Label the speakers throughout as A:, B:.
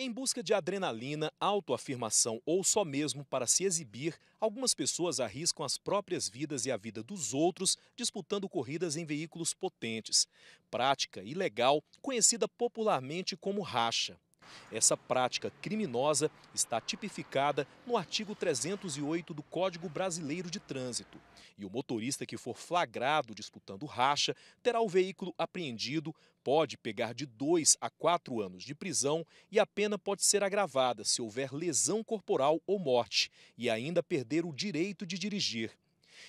A: Em busca de adrenalina, autoafirmação ou só mesmo para se exibir, algumas pessoas arriscam as próprias vidas e a vida dos outros disputando corridas em veículos potentes. Prática ilegal, conhecida popularmente como racha. Essa prática criminosa está tipificada no artigo 308 do Código Brasileiro de Trânsito. E o motorista que for flagrado disputando racha terá o veículo apreendido, pode pegar de dois a quatro anos de prisão e a pena pode ser agravada se houver lesão corporal ou morte e ainda perder o direito de dirigir.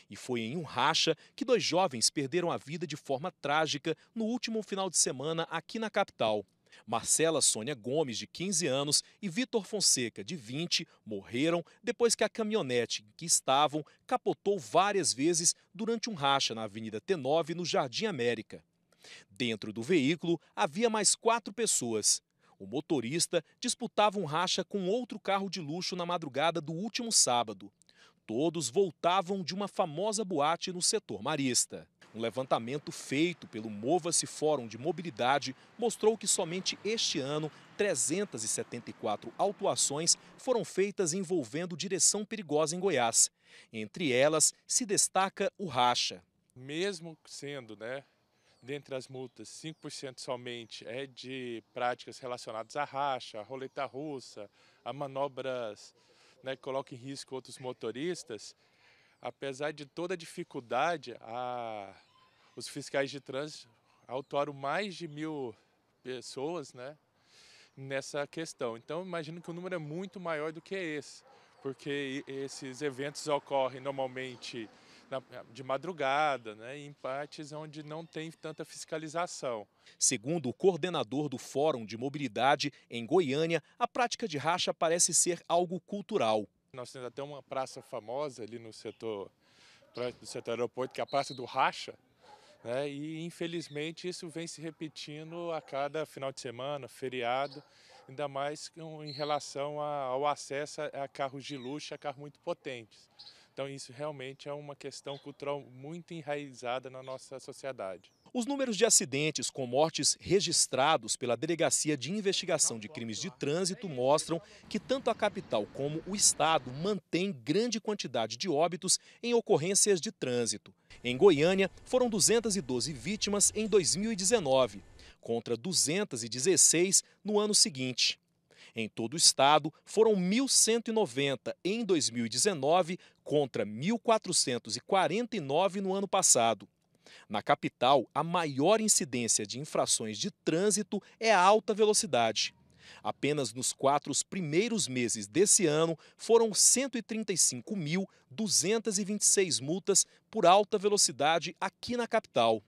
A: E foi em um racha que dois jovens perderam a vida de forma trágica no último final de semana aqui na capital. Marcela Sônia Gomes, de 15 anos, e Vitor Fonseca, de 20, morreram depois que a caminhonete em que estavam capotou várias vezes durante um racha na Avenida T9, no Jardim América. Dentro do veículo havia mais quatro pessoas. O motorista disputava um racha com outro carro de luxo na madrugada do último sábado. Todos voltavam de uma famosa boate no setor marista. Um levantamento feito pelo Mova-se Fórum de Mobilidade mostrou que somente este ano 374 autuações foram feitas envolvendo direção perigosa em Goiás. Entre elas se destaca o racha.
B: Mesmo sendo, né, dentre as multas, 5% somente é de práticas relacionadas a racha, a roleta russa, a manobras né, que colocam em risco outros motoristas, apesar de toda a dificuldade, a, os fiscais de trânsito autuaram mais de mil pessoas né, nessa questão. Então, imagino que o número é muito maior do que esse, porque esses eventos ocorrem normalmente de madrugada, né, em partes onde não tem tanta fiscalização.
A: Segundo o coordenador do Fórum de Mobilidade, em Goiânia, a prática de racha parece ser algo cultural.
B: Nós temos até uma praça famosa ali no setor, do setor aeroporto, que é a Praça do Racha, né? e infelizmente isso vem se repetindo a cada final de semana, feriado, ainda mais em relação ao acesso a carros de luxo, a carros muito potentes. Então isso realmente é uma questão cultural muito enraizada na nossa sociedade.
A: Os números de acidentes com mortes registrados pela Delegacia de Investigação de Crimes de Trânsito mostram que tanto a capital como o estado mantém grande quantidade de óbitos em ocorrências de trânsito. Em Goiânia, foram 212 vítimas em 2019, contra 216 no ano seguinte. Em todo o estado, foram 1.190 em 2019 contra 1.449 no ano passado. Na capital, a maior incidência de infrações de trânsito é a alta velocidade. Apenas nos quatro primeiros meses desse ano, foram 135.226 multas por alta velocidade aqui na capital.